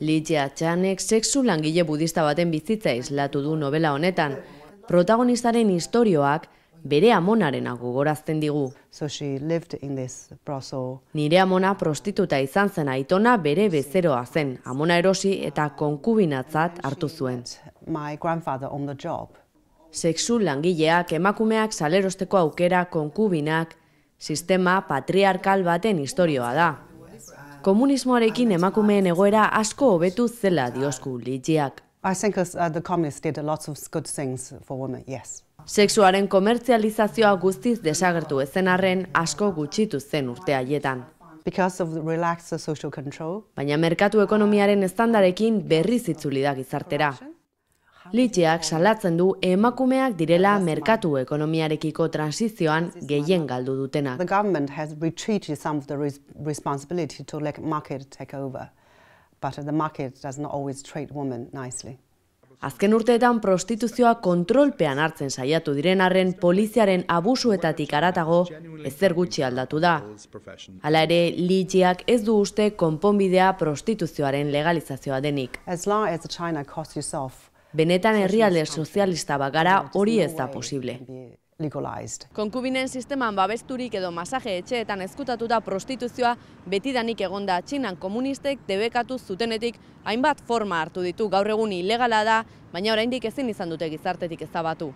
Lidia Txanek sexu langile budista baten bizitza islatu du novela honetan, protagonistaren istorioak bere amonaren goratzen digu. Nire amona prostituta izan zen aitona bere bezeroa zen, amona erosi eta konkubinatzat hartu zuen. Sexu langileak emakumeak salerosteko aukera konkubinak, Sistema patriarkal baten historioa da komunismoarekin emakumeen egoera asko hobetu zela diozku litziak. Uh, Sexuaren komertzializazioa guztiz desagertu ezen arren asko gutxitu zen urte haietan. Baina merkatu ekonomiaren estandarekin berriz da gizartera. Litxeak salatzen du emakumeak direla merkatu ekonomiarekiko transizioan gehien galdu dutenak. The government has retreated some of the responsibility to let market take over, but the market does not always treat women nicely. Azken urteetan prostituzioa kontrolpean hartzen saiatu diren arren poliziaren abusuetatik aratago ezer gutxi aldatu da. Hala ere, litxeak ez du uste konponbidea prostituzioaren legalizazioa denik. As long as China costs you soft, Benetan herrialde sozialista bagara hori ez da posible. Konkubinen sisteman babesturik edo masaje etxeetan ezkutatuta prostituzioa betidanik egonda txinan komunistek debekatu zutenetik hainbat forma hartu ditu gaur egun ilegala da, baina oraindik ezin izan dute gizartetik ezabatu.